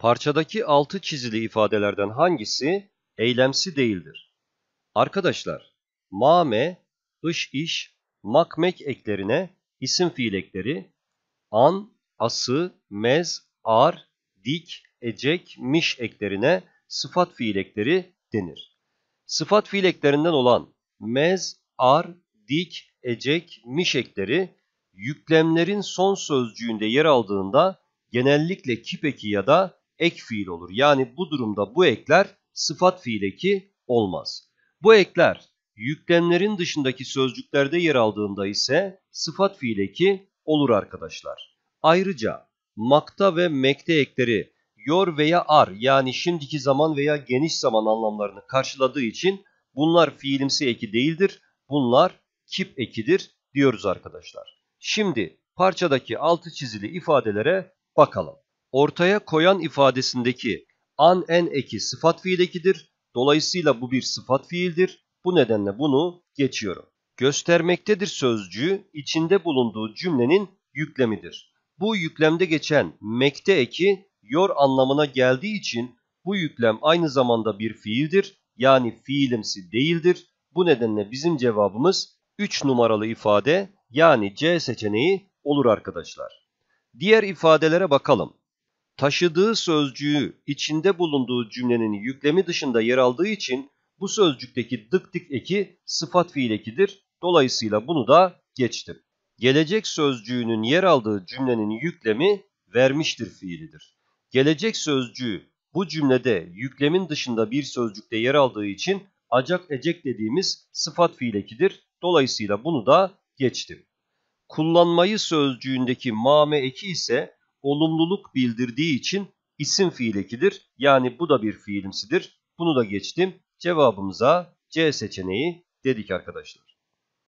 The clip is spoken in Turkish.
Parçadaki altı çizili ifadelerden hangisi eylemsi değildir? Arkadaşlar, mame, ış iş, makmek eklerine isim fiil ekleri an, ası, mez, ar, dik, ecek, miş eklerine sıfat fiil ekleri denir. Sıfat fiil eklerinden olan mez, ar, dik, ecek, miş ekleri yüklemlerin son sözcüğünde yer aldığında genellikle kipeki ya da ek fiil olur. Yani bu durumda bu ekler sıfat fiileki olmaz. Bu ekler yüklemlerin dışındaki sözcüklerde yer aldığında ise sıfat fiileki olur arkadaşlar. Ayrıca makta ve mekte ekleri yor veya ar yani şimdiki zaman veya geniş zaman anlamlarını karşıladığı için bunlar fiilimsi eki değildir. Bunlar kip ekidir diyoruz arkadaşlar. Şimdi parçadaki altı çizili ifadelere bakalım ortaya koyan ifadesindeki an en eki sıfat fiildekidir. Dolayısıyla bu bir sıfat fiildir. Bu nedenle bunu geçiyorum. Göstermektedir sözcüğü içinde bulunduğu cümlenin yüklemidir. Bu yüklemde geçen mekte eki yor anlamına geldiği için bu yüklem aynı zamanda bir fiildir. Yani fiilimsi değildir. Bu nedenle bizim cevabımız 3 numaralı ifade yani C seçeneği olur arkadaşlar. Diğer ifadelere bakalım taşıdığı sözcüğü içinde bulunduğu cümlenin yüklemi dışında yer aldığı için bu sözcükteki -dik- eki sıfat fiil ekidir. Dolayısıyla bunu da geçtim. Gelecek sözcüğünün yer aldığı cümlenin yüklemi vermiştir fiilidir. Gelecek sözcüğü bu cümlede yüklemin dışında bir sözcükte yer aldığı için acak ecek dediğimiz sıfat fiil ekidir. Dolayısıyla bunu da geçtim. Kullanmayı sözcüğündeki mame eki ise olumluluk bildirdiği için isim fiil ekidir. Yani bu da bir fiilimsidir. Bunu da geçtim. Cevabımıza C seçeneği dedik arkadaşlar.